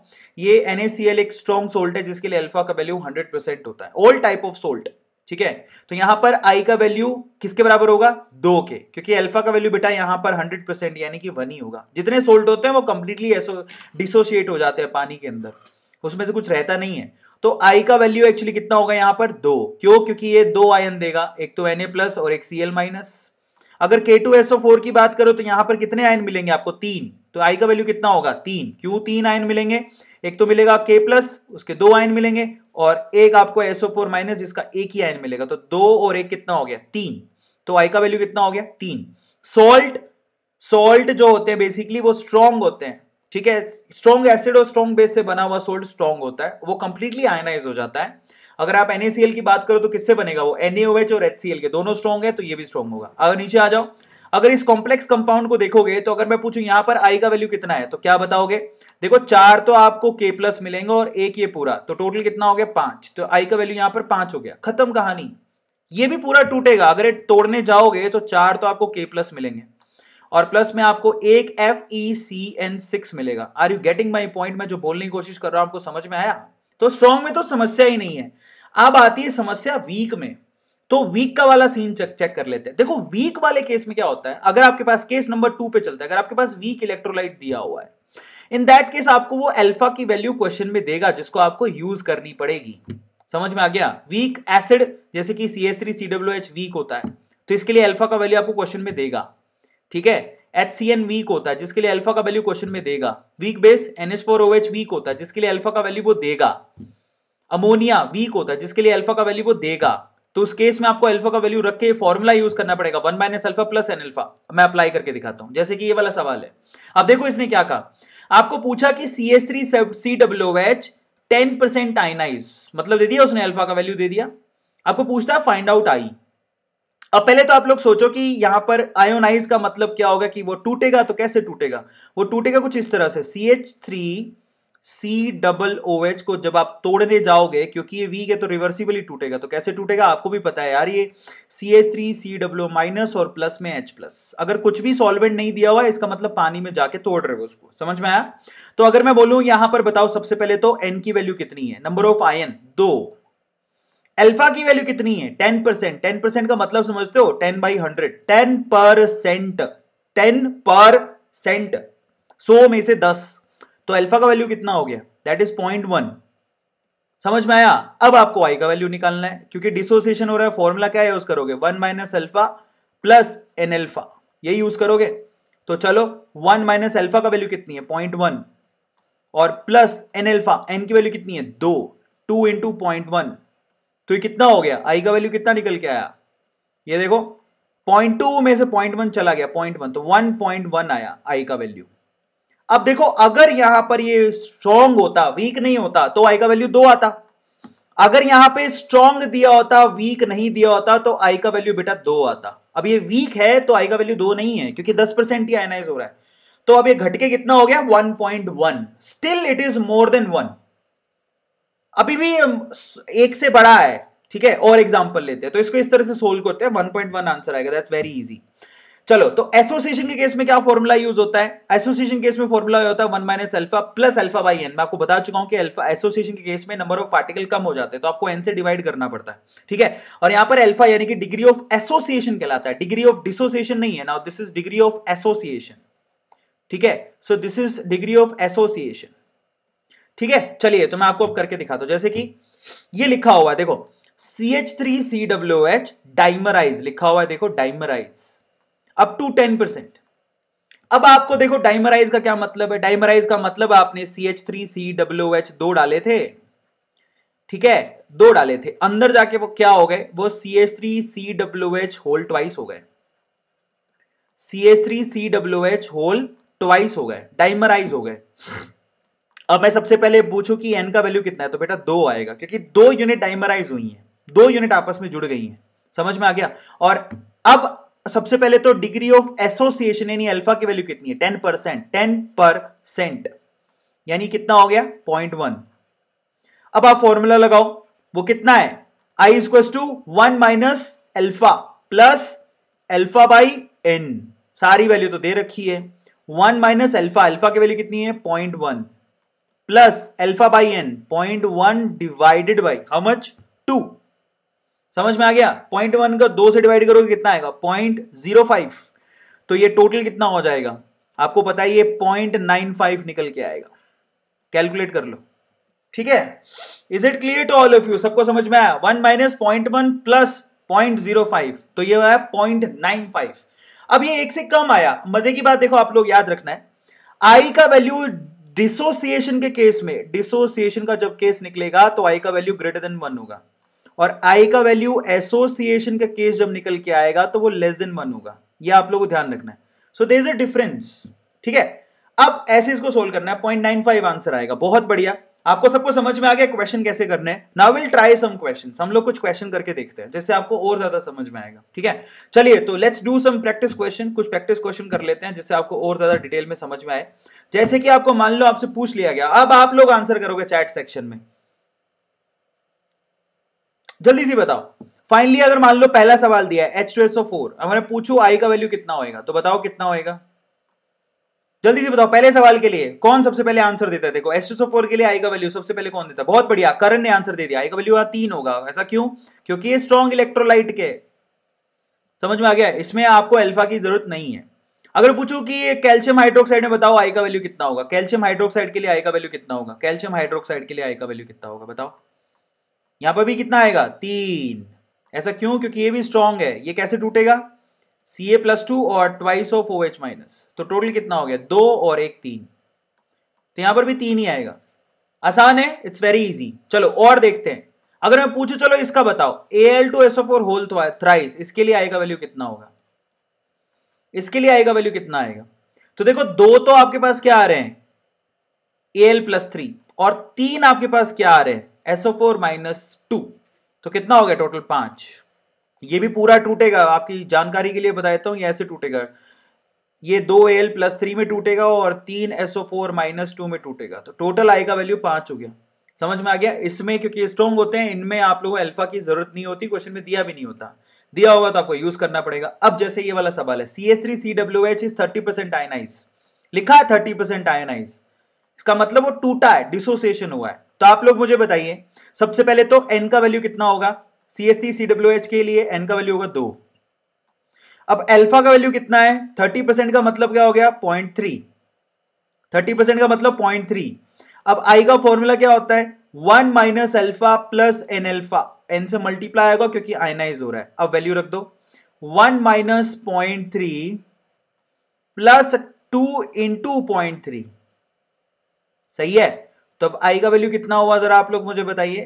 ये एनएसीएल एक स्ट्रॉन्ग सोल्ट है जिसके लिए अल्फा का वैल्यू हंड्रेड परसेंट होता है ऑल टाइप ऑफ सोल्ट ठीक है तो यहां पर आई का वैल्यू किसके बराबर होगा दो के क्योंकि अल्फा का वैल्यू बेटा यहाँ पर हंड्रेड परसेंट यानी कि वन ही होगा जितने सोल्ट होते हैं वो कंप्लीटली डिसोशिएट हो जाते हैं पानी के अंदर उसमें से कुछ रहता नहीं है तो आई का वैल्यू एक्चुअली कितना होगा यहाँ पर दो क्यों क्योंकि ये दो आयन देगा एक तो एन प्लस और एक सी माइनस अगर के की बात करो तो यहाँ पर कितने आयन मिलेंगे आपको तीन तो आई का वैल्यू कितना होगा तीन क्यों तीन आयन मिलेंगे एक तो मिलेगा के प्लस उसके दो आयन मिलेंगे और एक आपको एसओ फोर माइनस जिसका एक ही आयन मिलेगा तो दो और एक कितना हो गया तीन तो आई का वैल्यू कितना हो गया तीन सोल्ट सोल्ट जो होते हैं बेसिकली वो स्ट्रॉन्ग होते हैं ठीक है स्ट्रॉन्ग एसिड और स्ट्रॉन्ग बेस से बना हुआ सोल्ट स्ट्रॉन्ग होता है वो कंप्लीटली आयनाइज हो जाता है अगर आप NaCl की बात करो तो किससे बनेगा वो NaOH और HCl के दोनों स्ट्रॉन्ग है तो ये भी स्ट्रॉन्ग होगा अगर नीचे आ जाओ अगर इस कॉम्प्लेक्स कंपाउंड को देखोगे तो अगर मैं पूछूं यहां पर आई का वैल्यू कितना है तो क्या बताओगे देखो चार तो आपको के प्लस मिलेंगे और एक ये पूरा तो टोटल कितना हो गया पांच तो आई का वैल्यू यहां पर पांच हो गया खत्म कहानी ये भी पूरा टूटेगा अगर तोड़ने जाओगे तो चार तो आपको के प्लस मिलेंगे और प्लस में आपको एक F E C N six मिलेगा are you getting my point मैं जो बोलने की कोशिश कर रहा हूं आपको समझ में आया तो स्ट्रॉन्ग में तो समस्या ही नहीं है अब आती है समस्या वीक में तो वीक का वाला सीन चेक चेक कर लेते हैं देखो वीक वाले केस में क्या होता है अगर आपके पास केस नंबर टू पे चलता है अगर आपके पास वीक इलेक्ट्रोलाइट दिया हुआ है इन दैट केस आपको वो अल्फा की वैल्यू क्वेश्चन में देगा जिसको आपको यूज करनी पड़ेगी समझ में आ गया वीक एसिड जैसे कि C S three C W H weak होता है तो इसके लिए अल्फा का वैल्यू आपको क्वेश्चन में देगा ठीक है एच सी एन वीक होता है जिसके लिए अल्फा का वैल्यू क्वेश्चन में देगा weak base N H four O H weak होता है जिसके लिए अल्फा का वैल्यू वो देगा अमोनिया वीक होता है जिसके लिए अल्फा का वैल्यू वो देगा तो उस केस में आपको अल्फा का वैल्यू रख के फॉर्मुला यूज करना पड़ेगा one minus alpha plus n alpha मैं अप्लाई करके दिखाता हूं जैसे कि ये वाला सवाल है अब देखो इसने क्या कहा आपको पूछा कि C S three C W H ten percent ionise मतलब दे दिया उसने अल्फा का वैल्यू दे दिया आपको पूछता है फाइंड आउट आई अब पहले तो आप लोग सोचो कि यहां पर आयोनाइज का मतलब क्या होगा कि वो टूटेगा तो कैसे टूटेगा वो टूटेगा कुछ इस तरह से C H three C double O H को जब आप तोड़ने जाओगे क्योंकि ये वीक है तो रिवर्सिबली टूटेगा तो कैसे टूटेगा आपको भी पता है यार ये C H three C W minus और प्लस में एच प्लस अगर कुछ भी सॉल्वेंट नहीं दिया हुआ है इसका मतलब पानी में जाके तोड़ रहे हो उसको समझ में आया तो अगर मैं बोलूं यहां पर बताओ सबसे पहले तो एन की वैल्यू कितनी है नंबर ऑफ आयन दो अल्फा की वैल्यू कितनी है टेन परसेंट टेन परसेंट का मतलब समझते हो ten by hundred ten percent ten percent सो में से दस तो अल्फा का वैल्यू कितना हो गया दैट इज पॉइंट वन समझ में आया अब आपको आई का वैल्यू निकालना है क्योंकि डिसोसिएशन हो रहा है फॉर्मूला क्या यूज करोगे one minus alpha plus n alpha ये यूज करोगे तो चलो वन माइनस अल्फा का वैल्यू कितनी है पॉइंट वन और प्लस एन अल्फा एन की वैल्यू कितनी है दो टू इंटू पॉइंट वन तो ये कितना हो गया आई का वैल्यू कितना निकल के आया ये देखो पॉइंट टू में से पॉइंट वन चला गया पॉइंट वन तो वन पॉइंट वन आया आई का वैल्यू अब देखो अगर यहां पर ये स्ट्रॉन्ग होता वीक नहीं होता तो आई का वैल्यू दो आता अगर यहां पे स्ट्रॉन्ग दिया होता वीक नहीं दिया होता तो आई का वैल्यू बेटा दो आता अब ये वीक है तो आई का वैल्यू दो नहीं है क्योंकि दस परसेंट ही आयनाइज हो रहा है तो अब ये घटके कितना हो गया one point one still it is more than one अभी भी एक से बड़ा है ठीक है और एग्जाम्पल लेते हैं तो इसको इस तरह से सोल्व करते हैं वन आंसर आएगा दैट्स वेरी इजी चलो तो एसोसिएशन के केस में क्या फॉर्मूला यूज होता है एसोसिएशन केस में फॉर्मूला होता है one minus alpha plus alpha by n मैं आपको बता चुका हूं कि अल्फा एसोसिएशन के केस में नंबर ऑफ पार्टिकल कम हो जाते हैं तो आपको एन से डिवाइड करना पड़ता है ठीक है और यहां पर अल्फा यानी कि डिग्री ऑफ एसोसिएशन कहलाता है डिग्री ऑफ डिसोसिएशन नहीं है ना this is degree of association ठीक है so this is degree of association ठीक है चलिए तो मैं आपको अब करके दिखाता हूं जैसे कि ये लिखा हुआ है देखो C H three C W H dimerise लिखा हुआ है देखो dimerise up to ten percent अब आपको देखो डाइमराइज का क्या मतलब है डाइमराइज का मतलब आपने C H three C W H दो डाले थे ठीक है दो डाले थे अंदर जाके वो क्या हो गए वो C H three C W H whole twice हो गए C H three C W H whole twice हो गए डाइमराइज हो गए अब मैं सबसे पहले पूछूं कि एन का वैल्यू कितना है तो बेटा दो आएगा क्योंकि दो यूनिट डाइमराइज हुई है दो यूनिट आपस में जुड़ गई हैं समझ में आ गया और अब सबसे पहले तो डिग्री ऑफ एसोसिएशन यानी अल्फा की वैल्यू कितनी है टेन परसेंट टेन परसेंट यानी कितना हो गया पॉइंट वन अब आप फॉर्मूला लगाओ वो कितना है i equals to one minus alpha plus alpha by n सारी वैल्यू तो दे रखी है वन माइनस एल्फा एल्फा की वैल्यू कितनी है point one plus alpha by n point one divided by how much two समझ में आ गया पॉइंट वन का दो से डिवाइड करोगे कितना आएगा पॉइंट जीरो फाइव तो ये टोटल कितना हो जाएगा आपको पता है ये पॉइंट नाइन फाइव निकल के आएगा कैलकुलेट कर लो ठीक है is it clear to all of you सबको समझ में आया one minus point one plus point zero five तो ये है पॉइंट नाइन फाइव अब ये एक से कम आया मजे की बात देखो आप लोग याद रखना है आई का वैल्यू डिसोसिएशन के केस में डिसोसिएशन का जब केस निकलेगा तो आई का वैल्यू ग्रेटर देन वन होगा और आई का वैल्यू एसोसिएशन का केस जब निकल के आएगा तो वो लेस देन वन होगा ये आप लोगों को ध्यान रखना है सो दे इज अ डिफरेंस ठीक है अब ऐसे इसको सोल्व करना है पॉइंट नाइन फाइव आंसर आएगा बहुत बढ़िया आपको सबको समझ में आ गया क्वेश्चन कैसे करने हैं now will try some question हम लोग कुछ क्वेश्चन करके देखते हैं जिससे आपको और ज्यादा समझ में आएगा ठीक है चलिए तो let's do some practice question कुछ प्रैक्टिस क्वेश्चन कर लेते हैं जिससे आपको और ज्यादा डिटेल में समझ में आए जैसे कि आपको मान लो आपसे पूछ लिया गया अब आप लोग आंसर करोगे चैट सेक्शन में जल्दी से बताओ फाइनली अगर मान लो पहला सवाल दिया H two S O four अगर पूछो आई का वैल्यू कितना होएगा तो बताओ कितना होएगा जल्दी से बताओ पहले सवाल के लिए कौन सबसे पहले आंसर देता है देखो एच फोर के लिए आई का वैल्यू सबसे पहले कौन देता है बहुत बढ़िया करण ने आंसर दे दिया आई का वैल्यू तीन होगा ऐसा क्यों क्योंकि ये स्ट्रॉन्ग इलेक्ट्रोलाइट के समझ में आ गया इसमें आपको एल्फा की जरूरत नहीं है अगर पूछू कि कैल्शियम हाइड्रोक्साइड में बताओ आई का वैल्यू कितना होगा कैल्शियम हाइड्रोक्साइड के लिए आई का वैल्यू कितना होगा कैल्शियम हाइड्रोक्साइड के लिए आई का वैल्यू कितना होगा बताओ यहां पर भी कितना आएगा तीन ऐसा क्यों क्योंकि ये भी स्ट्रॉन्ग है ये कैसे टूटेगा सी ए प्लस टू और twice of O H minus तो टोटल कितना हो गया दो और एक तीन तो यहां पर भी तीन ही आएगा आसान है इट्स वेरी इजी चलो और देखते हैं अगर मैं पूछू चलो इसका बताओ A L two S O four whole thrice इसके लिए आएगा वैल्यू कितना होगा इसके लिए आएगा वैल्यू कितना आएगा तो देखो दो तो आपके पास क्या आ रहे हैं ए एल प्लस थ्री और तीन आपके पास क्या आ रहे हैं एसओ फोर माइनस टू तो कितना हो गया टोटल पांच ये भी पूरा टूटेगा आपकी जानकारी के लिए बता देता हूँ ये ऐसे टूटेगा ये दो एल प्लस थ्री में टूटेगा और तीन एसओ फोर माइनस टू में टूटेगा तो टोटल आई का वैल्यू पांच हो गया समझ में आ गया इसमें क्योंकि स्ट्रॉन्ग होते हैं इनमें आप लोगों को अल्फा की जरूरत नहीं होती क्वेश्चन में दिया भी नहीं होता दिया होगा तो आपको यूज करना पड़ेगा अब जैसे ये वाला सवाल है C S three C W H is thirty percent ionise लिखा है थर्टी परसेंट आयनाइज इसका मतलब वो टूटा है डिसोसिएशन हुआ है तो आप लोग मुझे बताइए सबसे पहले तो एन का वैल्यू कितना होगा सी एस के लिए एन का वैल्यू होगा दो अब एल्फा का वैल्यू कितना है थर्टी परसेंट का मतलब क्या हो गया पॉइंट थ्री थर्टी परसेंट का मतलब पॉइंट थ्री अब आई का फॉर्मूला क्या होता है one minus alpha plus n alpha n से मल्टीप्लाई आएगा क्योंकि आयनाइज हो रहा है अब वैल्यू रख दो one minus point three plus two into point three सही है तो अब आई का वैल्यू कितना हुआ जरा आप लोग मुझे बताइए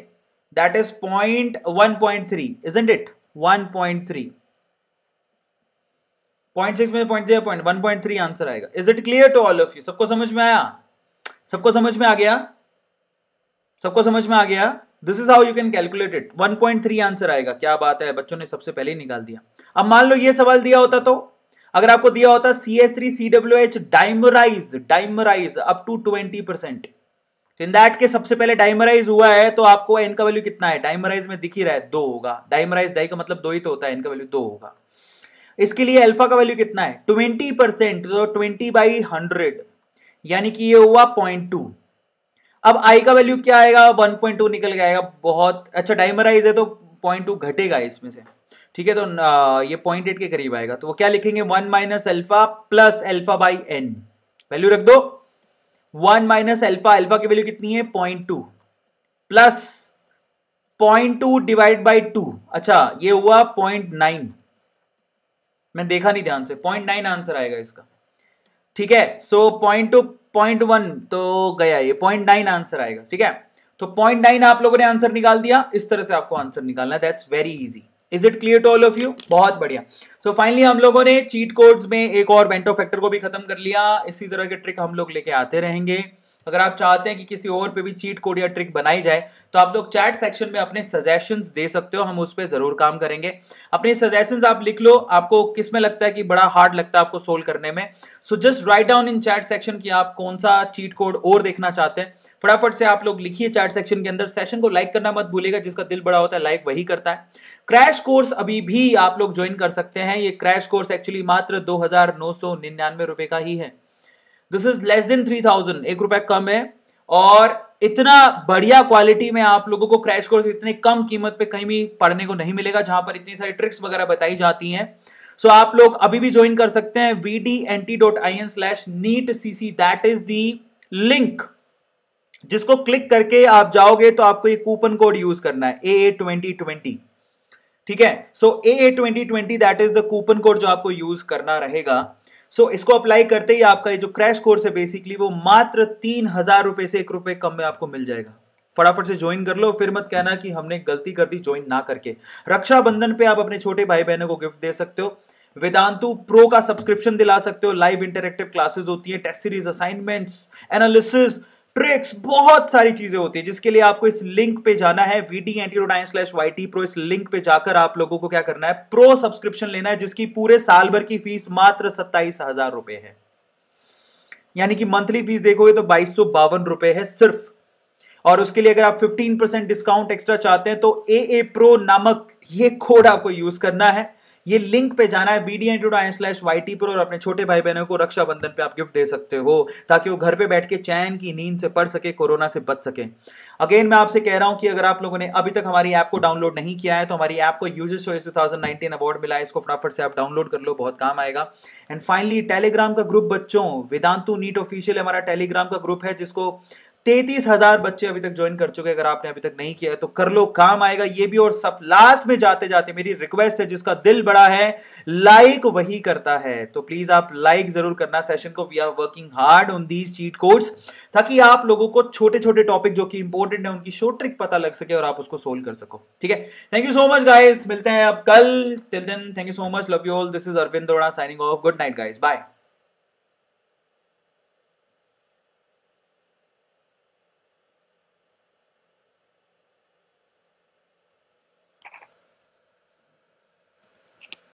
that is point one point three is and it one point three point six में point three point one point three answer आएगा is it clear to all of you सबको समझ में आया सबको समझ में आ गया सबको समझ में आ गया this is how you can calculate it 1.3 answer आएगा क्या बात है बच्चों ने सबसे पहले ही निकाल दिया अब मान लो ये सवाल दिया होता तो अगर आपको दिया होता C S three C W H dimerise dimerise up to twenty percent तो इन दैट के सबसे पहले डाइमराइज हुआ है तो आपको एन का वैल्यू कितना है डाइमराइज में दिख ही रहा है दो होगा डाइमराइज डाई का मतलब दो ही तो होता है एन का वैल्यू दो होगा इसके लिए अल्फा का वैल्यू कितना है ट्वेंटी परसेंट तो ट्वेंटी बाई हंड्रेड यानी कि ये हुआ पॉइंट टू अब आई का वैल्यू क्या आएगा वन पॉइंट टू निकल के आएगा बहुत अच्छा डाइमराइज है तो पॉइंट टू घटेगा इसमें से ठीक है तो ये पॉइंट एट के करीब आएगा तो वो क्या लिखेंगे one minus alpha plus alpha by n value रख दो वन माइनस एल्फा एल्फा की वैल्यू कितनी है point two plus point two divide by two अच्छा ये हुआ पॉइंट नाइन मैं देखा नहीं ध्यान से पॉइंट नाइन आंसर आएगा इसका ठीक है so point two point one तो गया ये पॉइंट नाइन आंसर आएगा ठीक है तो पॉइंट नाइन आप लोगों ने आंसर निकाल दिया इस तरह से आपको आंसर निकालना है that's very easy is it clear to all of you बहुत बढ़िया सो so, फाइनली हम लोगों ने चीट कोड्स में एक और बेंटो फैक्टर को भी खत्म कर लिया इसी तरह के ट्रिक हम लोग लेके आते रहेंगे अगर आप चाहते हैं कि किसी और पे भी चीट कोड या ट्रिक बनाई जाए तो आप लोग चैट सेक्शन में अपने सजेशंस दे सकते हो हम उस पर जरूर काम करेंगे अपने सजेशंस आप लिख लो आपको किस में लगता है कि बड़ा हार्ड लगता है आपको सोल्व करने में so just write down in chat section कि आप कौन सा चीट कोड और देखना चाहते हैं फटाफट से आप लोग लिखिए चार्ट सेक्शन के अंदर सेशन को लाइक करना मत भूलेगा जिसका दिल बड़ा होता है लाइक वही करता है क्रैश कोर्स अभी भी आप लोग ज्वाइन कर सकते हैं ये क्रैश कोर्स एक्चुअली मात्र दो हजार रुपए का ही है this is less than three thousand एक रुपए कम है और इतना बढ़िया क्वालिटी में आप लोगों को क्रैश कोर्स इतने कम कीमत पे कहीं भी पढ़ने को नहीं मिलेगा जहां पर इतनी सारी ट्रिक्स वगैरह बताई जाती हैं सो so, आप लोग अभी भी ज्वाइन कर सकते हैं V D N T dot I N slash NEET C C that is think जिसको क्लिक करके आप जाओगे तो आपको ये कूपन कोड यूज करना है ए ए ट्वेंटी ट्वेंटी ठीक है so A A twenty twenty that is the coupon code जो आपको यूज करना रहेगा सो so, इसको अप्लाई करते ही आपका ये जो क्रैश कोर्स है बेसिकली वो मात्र तीन हजार रुपए से एक रुपए कम में आपको मिल जाएगा फटाफट से ज्वाइन कर लो फिर मत कहना कि हमने गलती कर दी ज्वाइन ना करके रक्षाबंधन पे आप अपने छोटे भाई बहनों को गिफ्ट दे सकते हो वेदांतु प्रो का सब्सक्रिप्शन दिला सकते हो लाइव इंटरेक्टिव क्लासेस होती है test series assignments analysis tricks बहुत सारी चीजें होती है जिसके लिए आपको इस लिंक पे जाना है वीडी एंटीरोडाइन स्लैश वाई टी प्रो इस लिंक पे जाकर आप लोगों को क्या करना है प्रो सब्सक्रिप्शन लेना है जिसकी पूरे साल भर की फीस मात्र सत्ताईस हजार रुपए है यानी कि मंथली फीस देखोगे तो बाईस सौ बावन रुपए है सिर्फ और उसके लिए अगर आप 15% डिस्काउंट एक्स्ट्रा चाहते हैं तो ए ए प्रो नामक ये कोड आपको यूज करना है ये लिंक पे जाना है B D slash Y T पर और अपने छोटे भाई बहनों को रक्षाबंधन पे आप गिफ्ट दे सकते हो ताकि वो घर पे बैठ के चैन की नींद से पढ़ सके कोरोना से बच सके अगेन मैं आपसे कह रहा हूं कि अगर आप लोगों ने अभी तक हमारी ऐप को डाउनलोड नहीं किया है तो हमारी ऐप को users choice two thousand award मिला है इसको फटाफट से आप डाउनलोड कर लो बहुत काम आएगा एंड फाइनली टेलीग्राम का ग्रुप बच्चों वेदांतु नीट ऑफिशियल हमारा टेलीग्राम का ग्रुप है जिसको तैतीस हजार बच्चे अभी तक ज्वाइन कर चुके हैं अगर आपने अभी तक नहीं किया है तो कर लो काम आएगा ये भी और सब लास्ट में जाते जाते मेरी रिक्वेस्ट है जिसका दिल बड़ा है लाइक वही करता है तो प्लीज आप लाइक जरूर करना सेशन को we are working hard on these cheat codes ताकि आप लोगों को छोटे छोटे टॉपिक जो कि इंपॉर्टेंट है उनकी शॉर्ट ट्रिक पता लग सके और आप उसको सोल्व कर सको ठीक है thank you so much guys मिलते हैं अब कल till then thank you so much love you all this is Arvind signing off good night guys bye